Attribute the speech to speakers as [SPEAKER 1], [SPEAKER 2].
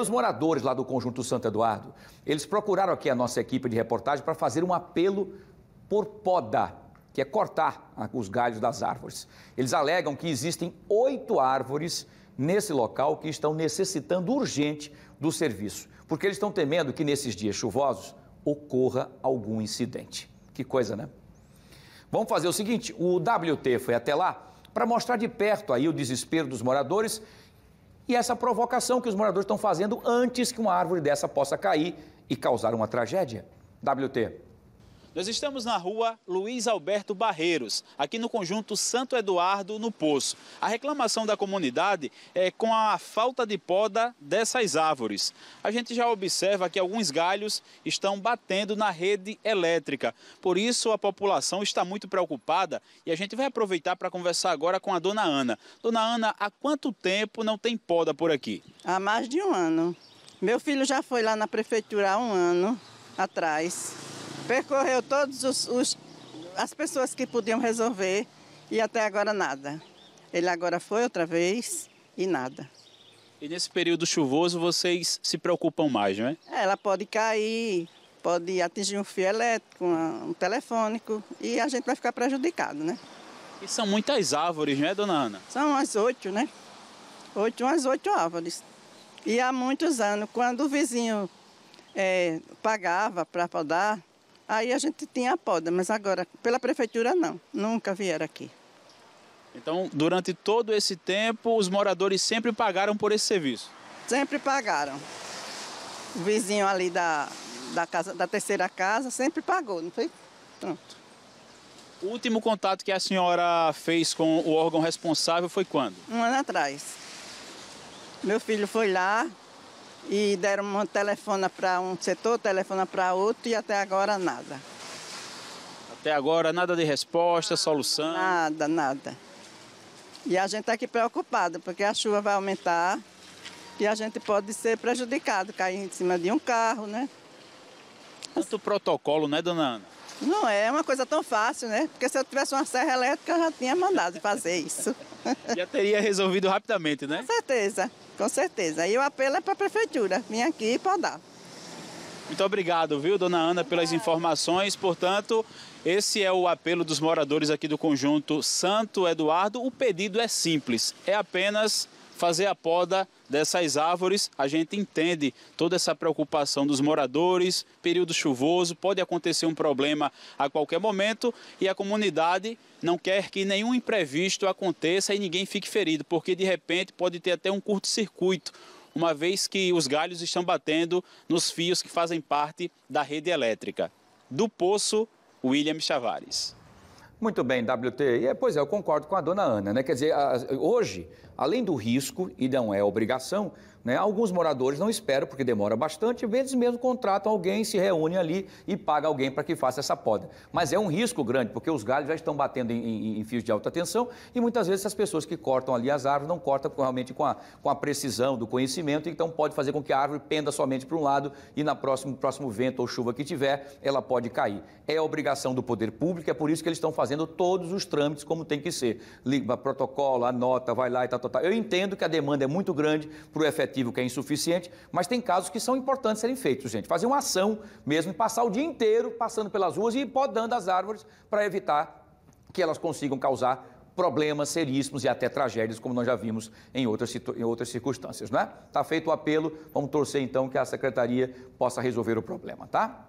[SPEAKER 1] Os moradores lá do Conjunto Santo Eduardo, eles procuraram aqui a nossa equipe de reportagem para fazer um apelo por poda, que é cortar os galhos das árvores. Eles alegam que existem oito árvores nesse local que estão necessitando urgente do serviço, porque eles estão temendo que nesses dias chuvosos ocorra algum incidente. Que coisa, né? Vamos fazer o seguinte, o WT foi até lá para mostrar de perto aí o desespero dos moradores e essa provocação que os moradores estão fazendo antes que uma árvore dessa possa cair e causar uma tragédia. WT.
[SPEAKER 2] Nós estamos na rua Luiz Alberto Barreiros, aqui no conjunto Santo Eduardo, no Poço. A reclamação da comunidade é com a falta de poda dessas árvores. A gente já observa que alguns galhos estão batendo na rede elétrica. Por isso, a população está muito preocupada e a gente vai aproveitar para conversar agora com a dona Ana. Dona Ana, há quanto tempo não tem poda por aqui?
[SPEAKER 3] Há mais de um ano. Meu filho já foi lá na prefeitura há um ano atrás. Percorreu todos os, os, as pessoas que podiam resolver e até agora nada. Ele agora foi outra vez e nada.
[SPEAKER 2] E nesse período chuvoso vocês se preocupam mais, não é?
[SPEAKER 3] Ela pode cair, pode atingir um fio elétrico, um telefônico e a gente vai ficar prejudicado, né?
[SPEAKER 2] E são muitas árvores, né, dona Ana?
[SPEAKER 3] São umas oito, né? Oito, umas oito árvores. E há muitos anos, quando o vizinho é, pagava para podar, Aí a gente tinha a poda, mas agora pela prefeitura não, nunca vieram aqui.
[SPEAKER 2] Então, durante todo esse tempo, os moradores sempre pagaram por esse serviço?
[SPEAKER 3] Sempre pagaram. O vizinho ali da, da, casa, da terceira casa sempre pagou, não foi? Pronto.
[SPEAKER 2] O último contato que a senhora fez com o órgão responsável foi quando?
[SPEAKER 3] Um ano atrás. Meu filho foi lá, e deram um telefone para um setor, telefone para outro e até agora nada.
[SPEAKER 2] Até agora nada de resposta, solução? Nada, nada.
[SPEAKER 3] E a gente está aqui preocupado, porque a chuva vai aumentar e a gente pode ser prejudicado, cair em cima de um carro, né?
[SPEAKER 2] Tanto protocolo, né, dona Ana?
[SPEAKER 3] Não é uma coisa tão fácil, né? Porque se eu tivesse uma serra elétrica, eu já tinha mandado fazer isso.
[SPEAKER 2] já teria resolvido rapidamente, né? Com
[SPEAKER 3] certeza. Com certeza. E o apelo é para a prefeitura, vim aqui e dar.
[SPEAKER 2] Muito obrigado, viu, dona Ana, pelas informações. Portanto, esse é o apelo dos moradores aqui do conjunto Santo Eduardo. O pedido é simples, é apenas fazer a poda dessas árvores. A gente entende toda essa preocupação dos moradores, período chuvoso, pode acontecer um problema a qualquer momento e a comunidade não quer que nenhum imprevisto aconteça e ninguém fique ferido, porque de repente pode ter até um curto-circuito uma vez que os galhos estão batendo nos fios que fazem parte da rede elétrica. Do Poço, William Chavares. Muito bem, WTI. É, pois é, eu concordo com a dona Ana, né?
[SPEAKER 1] Quer dizer, hoje, além do risco, e não é obrigação, né? Alguns moradores não esperam, porque demora bastante, vezes mesmo contratam alguém, se reúne ali e paga alguém para que faça essa poda. Mas é um risco grande, porque os galhos já estão batendo em, em, em fios de alta tensão e muitas vezes as pessoas que cortam ali as árvores não cortam realmente com a, com a precisão do conhecimento, então pode fazer com que a árvore penda somente para um lado e na próximo, próximo vento ou chuva que tiver, ela pode cair. É obrigação do poder público, é por isso que eles estão fazendo todos os trâmites como tem que ser. Liga, protocolo, anota, vai lá e tal, tal, tal. Eu entendo que a demanda é muito grande para o efetivo que é insuficiente, mas tem casos que são importantes serem feitos, gente. Fazer uma ação mesmo, passar o dia inteiro passando pelas ruas e podando as árvores para evitar que elas consigam causar problemas seríssimos e até tragédias, como nós já vimos em outras, em outras circunstâncias, não é? Está feito o apelo, vamos torcer então que a secretaria possa resolver o problema, tá?